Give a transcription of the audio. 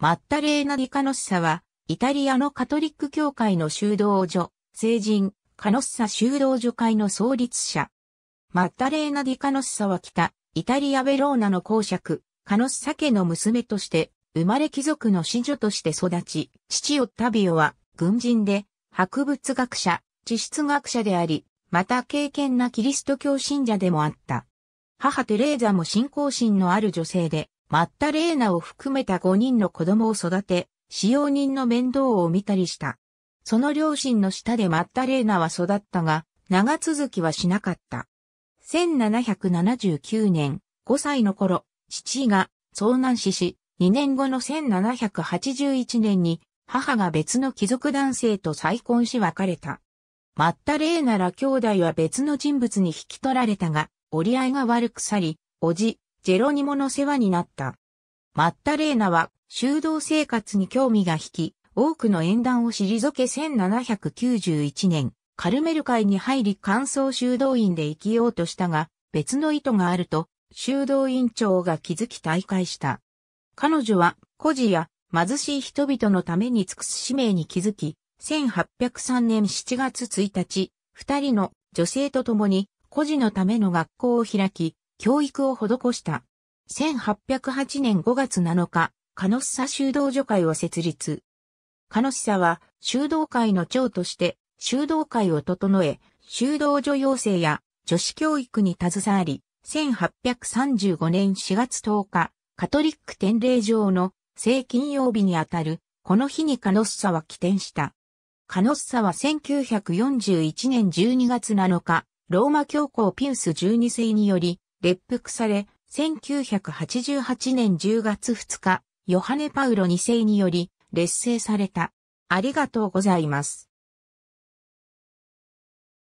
マッタレーナ・ディ・カノッサは、イタリアのカトリック教会の修道女、聖人、カノッサ修道女会の創立者。マッタレーナ・ディ・カノッサは北、イタリア・ベローナの公爵、カノッサ家の娘として、生まれ貴族の子女として育ち、父オッタビオは、軍人で、博物学者、地質学者であり、また敬虔なキリスト教信者でもあった。母テレーザも信仰心のある女性で、マッタレーナを含めた5人の子供を育て、使用人の面倒を見たりした。その両親の下でマッタレーナは育ったが、長続きはしなかった。1779年、5歳の頃、父が遭難死し、2年後の1781年に、母が別の貴族男性と再婚し別れた。マッタレーナら兄弟は別の人物に引き取られたが、折り合いが悪く去り、おじ、ジェロニモの世話になった。マッタレーナは修道生活に興味が引き、多くの縁談を退け1791年、カルメル会に入り乾燥修道院で生きようとしたが、別の意図があると、修道院長が気づき退会した。彼女は、孤児や貧しい人々のために尽くす使命に気づき、1803年7月1日、二人の女性と共に、孤児のための学校を開き、教育を施した。1808年5月7日、カノッサ修道所会を設立。カノッサは修道会の長として修道会を整え、修道女養成や女子教育に携わり、1835年4月10日、カトリック天霊場の正金曜日にあたる、この日にカノッサは起点した。カノッサは1941年12月7日、ローマ教皇ピウス12世により、列服され、1988年10月2日、ヨハネ・パウロ2世により、劣勢された。ありがとうございます。